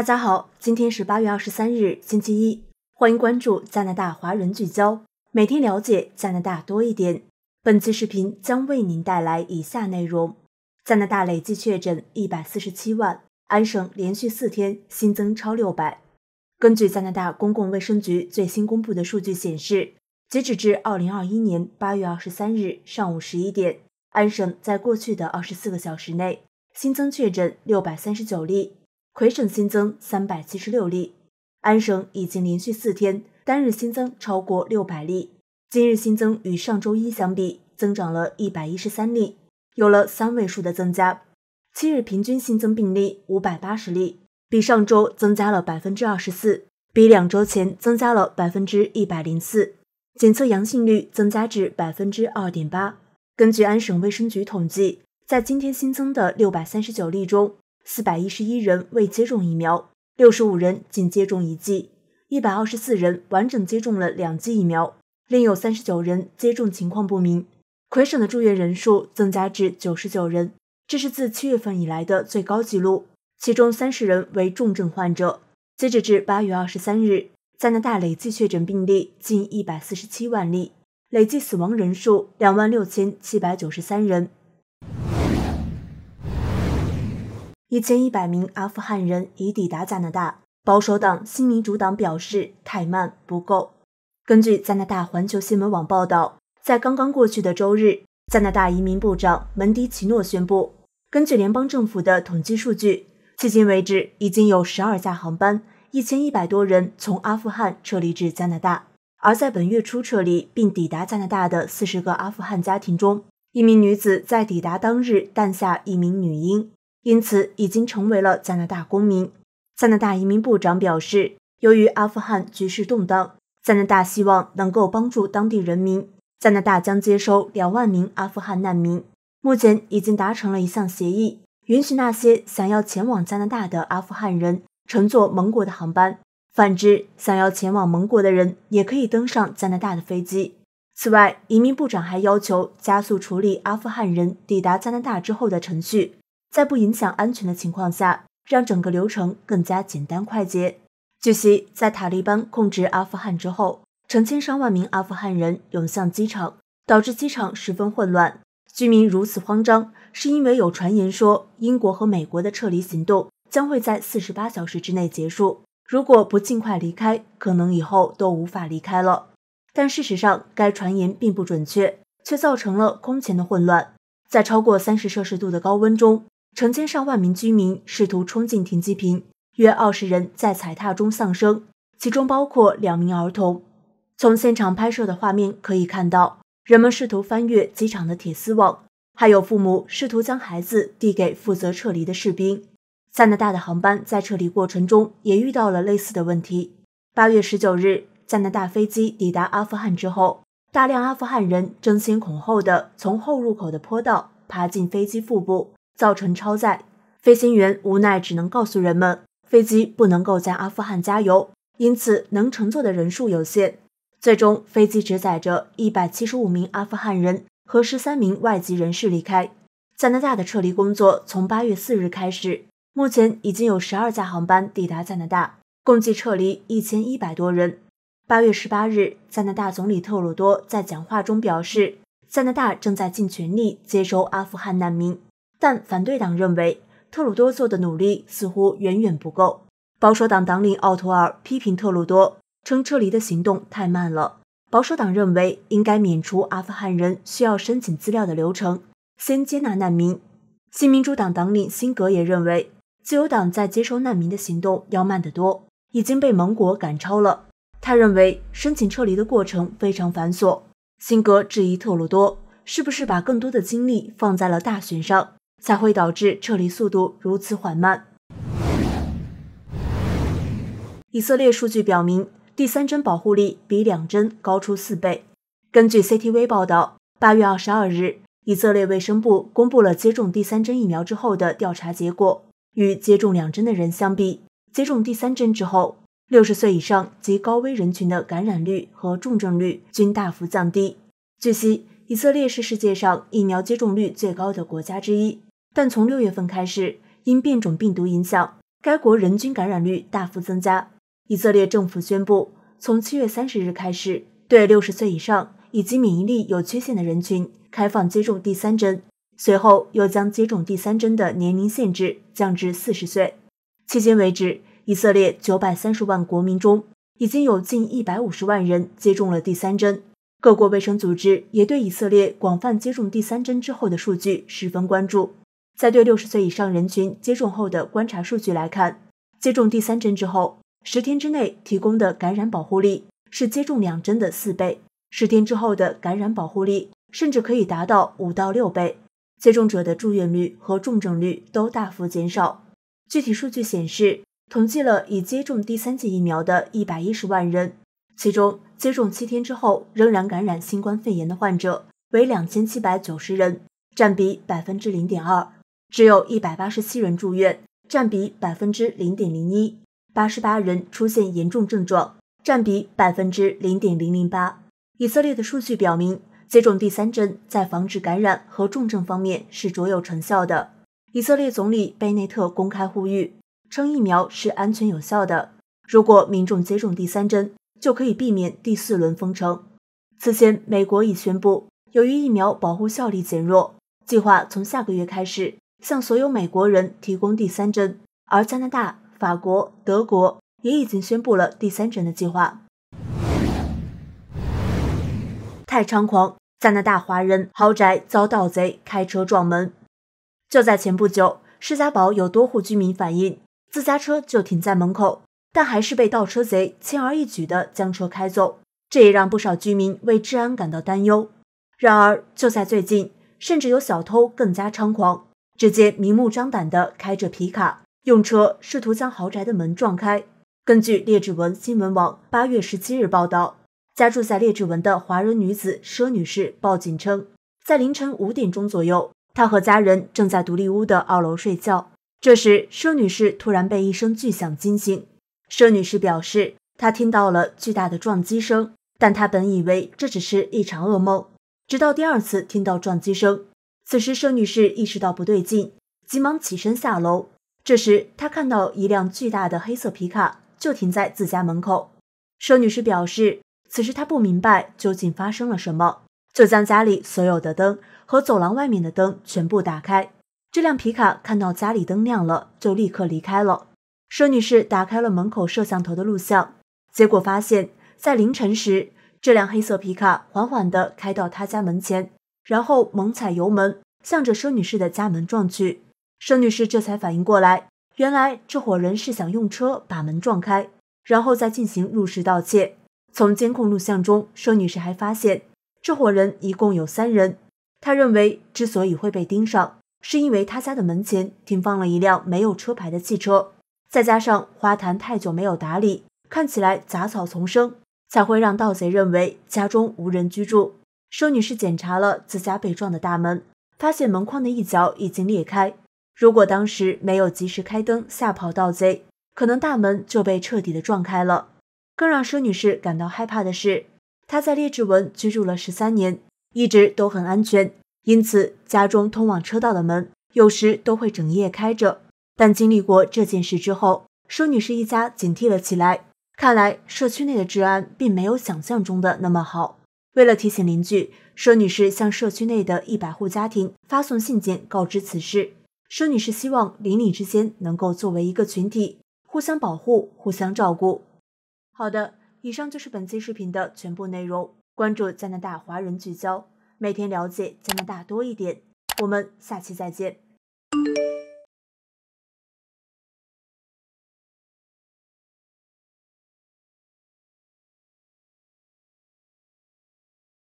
大家好，今天是八月二十三日，星期一，欢迎关注加拿大华人聚焦，每天了解加拿大多一点。本期视频将为您带来以下内容：加拿大累计确诊一百四十七万，安省连续四天新增超六百。根据加拿大公共卫生局最新公布的数据显示，截止至二零二一年八月二十三日上午十一点，安省在过去的二十四个小时内新增确诊六百三十九例。奎省新增三百七十六例，安省已经连续四天单日新增超过六百例。今日新增与上周一相比增长了一百一十三例，有了三位数的增加。七日平均新增病例五百八十例，比上周增加了百分之二十四，比两周前增加了百分之一百零四。检测阳性率增加至百分之二点八。根据安省卫生局统计，在今天新增的六百三十九例中。四百一十一人未接种疫苗，六十五人仅接种一剂，一百二十四人完整接种了两剂疫苗，另有三十九人接种情况不明。魁省的住院人数增加至九十九人，这是自七月份以来的最高纪录，其中三十人为重症患者。截止至八月二十三日，加拿大累计确诊病例近一百四十七万例，累计死亡人数两万六千七百九十三人。一千一百名阿富汗人已抵达加拿大。保守党、新民主党表示，太慢不够。根据加拿大环球新闻网报道，在刚刚过去的周日，加拿大移民部长门迪奇诺宣布，根据联邦政府的统计数据，迄今为止已经有十二架航班，一千一百多人从阿富汗撤离至加拿大。而在本月初撤离并抵达加拿大的四十个阿富汗家庭中，一名女子在抵达当日诞下一名女婴。因此，已经成为了加拿大公民。加拿大移民部长表示，由于阿富汗局势动荡，加拿大希望能够帮助当地人民。加拿大将接收两万名阿富汗难民。目前已经达成了一项协议，允许那些想要前往加拿大的阿富汗人乘坐盟国的航班。反之，想要前往盟国的人也可以登上加拿大的飞机。此外，移民部长还要求加速处理阿富汗人抵达加拿大之后的程序。在不影响安全的情况下，让整个流程更加简单快捷。据悉，在塔利班控制阿富汗之后，成千上万名阿富汗人涌向机场，导致机场十分混乱。居民如此慌张，是因为有传言说英国和美国的撤离行动将会在四十八小时之内结束，如果不尽快离开，可能以后都无法离开了。但事实上，该传言并不准确，却造成了空前的混乱。在超过三十摄氏度的高温中，成千上万名居民试图冲进停机坪，约二十人在踩踏中丧生，其中包括两名儿童。从现场拍摄的画面可以看到，人们试图翻越机场的铁丝网，还有父母试图将孩子递给负责撤离的士兵。加拿大的航班在撤离过程中也遇到了类似的问题。八月十九日，加拿大飞机抵达阿富汗之后，大量阿富汗人争先恐后的从后入口的坡道爬进飞机腹部。造成超载，飞行员无奈只能告诉人们，飞机不能够在阿富汗加油，因此能乘坐的人数有限。最终，飞机只载着一百七十五名阿富汗人和十三名外籍人士离开。加拿大的撤离工作从八月四日开始，目前已经有十二架航班抵达加拿大，共计撤离一千一百多人。八月十八日，加拿大总理特鲁多在讲话中表示，加拿大正在尽全力接收阿富汗难民。但反对党认为，特鲁多做的努力似乎远远不够。保守党党领奥托尔批评特鲁多，称撤离的行动太慢了。保守党认为，应该免除阿富汗人需要申请资料的流程，先接纳难民。新民主党党领辛格也认为，自由党在接收难民的行动要慢得多，已经被盟国赶超了。他认为，申请撤离的过程非常繁琐。辛格质疑特鲁多是不是把更多的精力放在了大选上。才会导致撤离速度如此缓慢。以色列数据表明，第三针保护力比两针高出四倍。根据 CTV 报道，八月二十二日，以色列卫生部公布了接种第三针疫苗之后的调查结果。与接种两针的人相比，接种第三针之后，六十岁以上及高危人群的感染率和重症率均大幅降低。据悉，以色列是世界上疫苗接种率最高的国家之一。但从六月份开始，因变种病毒影响，该国人均感染率大幅增加。以色列政府宣布，从七月三十日开始，对六十岁以上以及免疫力有缺陷的人群开放接种第三针，随后又将接种第三针的年龄限制降至四十岁。迄今为止，以色列九百三十万国民中，已经有近一百五十万人接种了第三针。各国卫生组织也对以色列广泛接种第三针之后的数据十分关注。在对六十岁以上人群接种后的观察数据来看，接种第三针之后十天之内提供的感染保护力是接种两针的四倍，十天之后的感染保护力甚至可以达到五到六倍。接种者的住院率和重症率都大幅减少。具体数据显示，统计了已接种第三剂疫苗的一百一十万人，其中接种七天之后仍然感染新冠肺炎的患者为两千七百九十人，占比百分之零点二。只有一百八十七人住院，占比百分之零点零一；八十八人出现严重症状，占比百分之零点零零八。以色列的数据表明，接种第三针在防止感染和重症方面是卓有成效的。以色列总理贝内特公开呼吁称，疫苗是安全有效的。如果民众接种第三针，就可以避免第四轮封城。此前，美国已宣布，由于疫苗保护效力减弱，计划从下个月开始。向所有美国人提供第三针，而加拿大、法国、德国也已经宣布了第三针的计划。太猖狂！加拿大华人豪宅遭盗贼开车撞门。就在前不久，施家堡有多户居民反映，自家车就停在门口，但还是被盗车贼轻而易举地将车开走，这也让不少居民为治安感到担忧。然而，就在最近，甚至有小偷更加猖狂。直接明目张胆地开着皮卡用车试图将豪宅的门撞开。根据《列治文新闻网》八月十七日报道，家住在列治文的华人女子佘女士报警称，在凌晨五点钟左右，她和家人正在独立屋的二楼睡觉，这时佘女士突然被一声巨响惊醒。佘女士表示，她听到了巨大的撞击声，但她本以为这只是一场噩梦，直到第二次听到撞击声。此时，佘女士意识到不对劲，急忙起身下楼。这时，她看到一辆巨大的黑色皮卡就停在自家门口。佘女士表示，此时她不明白究竟发生了什么，就将家里所有的灯和走廊外面的灯全部打开。这辆皮卡看到家里灯亮了，就立刻离开了。佘女士打开了门口摄像头的录像，结果发现，在凌晨时，这辆黑色皮卡缓缓地开到她家门前。然后猛踩油门，向着佘女士的家门撞去。佘女士这才反应过来，原来这伙人是想用车把门撞开，然后再进行入室盗窃。从监控录像中，佘女士还发现，这伙人一共有三人。她认为，之所以会被盯上，是因为她家的门前停放了一辆没有车牌的汽车，再加上花坛太久没有打理，看起来杂草丛生，才会让盗贼认为家中无人居住。佘女士检查了自家被撞的大门，发现门框的一角已经裂开。如果当时没有及时开灯吓跑盗贼，可能大门就被彻底的撞开了。更让佘女士感到害怕的是，她在烈志文居住了十三年，一直都很安全，因此家中通往车道的门有时都会整夜开着。但经历过这件事之后，佘女士一家警惕了起来。看来社区内的治安并没有想象中的那么好。为了提醒邻居，佘女士向社区内的一百户家庭发送信件，告知此事。佘女士希望邻里之间能够作为一个群体，互相保护，互相照顾。好的，以上就是本期视频的全部内容。关注加拿大华人聚焦，每天了解加拿大多一点。我们下期再见。